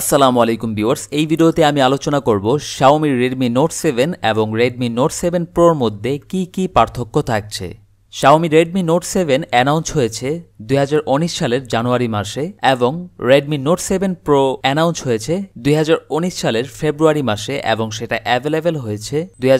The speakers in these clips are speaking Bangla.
আসসালামু আলাইকুম ভিউয়ার্স এই ভিডিওতে আমি আলোচনা করব Xiaomi Redmi Note 7 এবং Redmi Note 7 Pro এর মধ্যে কি কি পার্থক্য থাকছে Xiaomi Redmi Note 7 অ্যানাউন্স হয়েছে দুই সালের জানুয়ারি মাসে এবং Redmi Note 7 Pro অ্যানাউন্স হয়েছে দুই সালের ফেব্রুয়ারি মাসে এবং সেটা অ্যাভেলেবেল হয়েছে দুই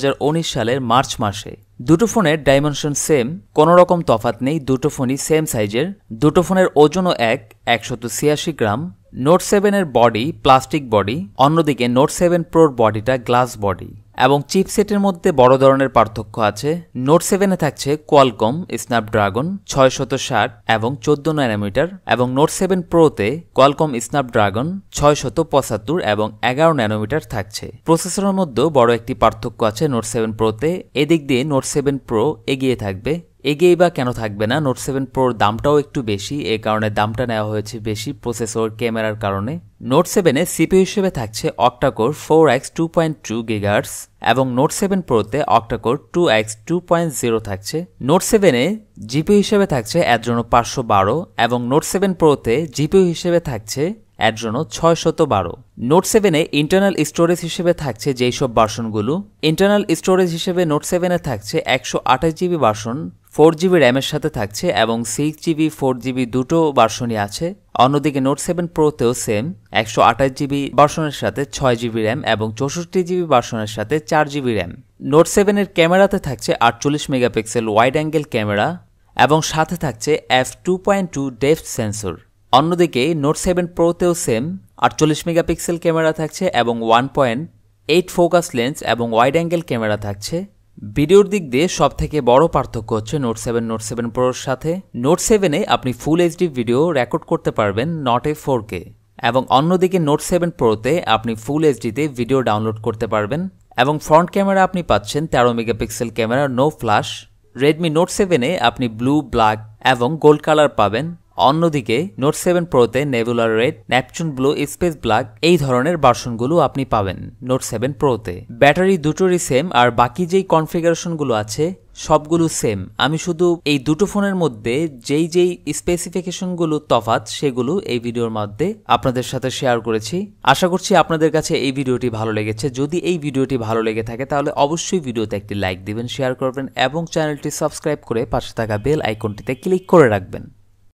সালের মার্চ মাসে দুটো ফোনের ডাইমেনশন সেম কোনো রকম তফাত নেই দুটো ফোনই সেম সাইজের দুটো ফোনের ওজনও এক একশো ছিয়াশি গ্রাম নোট সেভেনের বডি প্লাস্টিক বডি অন্যদিকে নোট সেভেন প্রোর বডিটা গ্লাস বডি এবং চিপসেটের মধ্যে বড় ধরনের পার্থক্য আছে নোট সেভেনে থাকছে কোয়ালকম স্ন্যাপড্রাগন ছয় শত ষাট এবং চোদ্দ ন্যানোমিটার এবং নোট সেভেন প্রোতে কোয়ালকম স্ন্যাপড্রাগন ছয় শত পঁচাত্তর এবং এগারো ন্যানোমিটার থাকছে প্রসেসরের মধ্যেও বড় একটি পার্থক্য আছে নোট সেভেন প্রোতে এদিক দিয়ে নোট সেভেন প্রো এগিয়ে থাকবে এগিয়েই বা কেন থাকবে না নোট সেভেন প্রোর দামটাও একটু বেশি এ কারণে দামটা নেওয়া হয়েছে বেশি প্রসেসর ক্যামেরার কারণে নোট সেভেনে সিপিউ হিসেবে থাকছে octacore four X two point two gigahertz এবং নোট সেভেন প্রোতে octacore two X two point zero থাকছে নোট সেভেনে জিপিউ হিসেবে থাকছে অ্যাড্রোনো পাঁচশো বারো এবং নোট সেভেন প্রোতে জিপিউ হিসেবে থাকছে অ্যাড্রোনো ছয় শত বারো নোট সেভেনে ইন্টারনাল স্টোরেজ হিসেবে থাকছে যেই সব বাসনগুলো ইন্টারনাল স্টোরেজ হিসেবে নোট সেভেনে থাকছে একশো আঠাশ জিবি বাসন ফোর জিবি র্যামের সাথে থাকছে এবং সিক্স জিবি ফোর জিবি দুটো বার্ষণই আছে অন্যদিকে নোট সেভেন প্রোতেও সেম একশো আঠাশ জিবি বার্ষণের সাথে ছয় জিবি র্যাম এবং চৌষট্টি জিবি বার্ষণের সাথে চার জিবি র্যাম নোট সেভেনের ক্যামেরাতে থাকছে আটচল্লিশ মেগাপিক্সেল ওয়াইড অ্যাঙ্গেল ক্যামেরা এবং সাথে থাকছে F two point two depth sensor অন্যদিকে নোট সেভেন প্রোতেও সেম আটচল্লিশ মেগাপিক্সেল ক্যামেরা থাকছে এবং one point eight focus lens এবং ওয়াইড অ্যাঙ্গেল ক্যামেরা থাকছে ভিডিওর দিক দিয়ে সব থেকে বড় পার্থক্য হচ্ছে নোট সেভেন নোট সেভেন প্রোর সাথে নোট সেভেনে আপনি ফুল এইচডি ভিডিও রেকর্ড করতে পারবেন নট এ ফোর কে এবং অন্যদিকে নোট সেভেন প্রোতে আপনি ফুল এইচডিতে ভিডিও ডাউনলোড করতে পারবেন এবং ফ্রন্ট ক্যামেরা আপনি পাচ্ছেন তেরো megapixel camera no flash Redmi note সেভেনে আপনি ব্লু ব্ল্যাক এবং গোল্ড কালার পাবেন অন্যদিকে নোট সেভেন প্রোতে নেবুলার red Neptune blue space black এই ধরনের বাসনগুলো আপনি পাবেন নোট সেভেন প্রোতে ব্যাটারি দুটোরই সেম আর বাকি যেই কনফিগারেশনগুলো আছে সবগুলো সেম আমি শুধু এই দুটো ফোনের মধ্যে যেই যেই স্পেসিফিকেশনগুলো তফাত সেগুলো এই ভিডিওর মধ্যে আপনাদের সাথে শেয়ার করেছি আশা করছি আপনাদের কাছে এই ভিডিওটি ভালো লেগেছে যদি এই ভিডিওটি ভালো লেগে থাকে তাহলে অবশ্যই ভিডিওতে একটি লাইক দিবেন শেয়ার করবেন এবং চ্যানেলটি সাবস্ক্রাইব করে পাশে থাকা বেল আইকনটিতে ক্লিক করে রাখবেন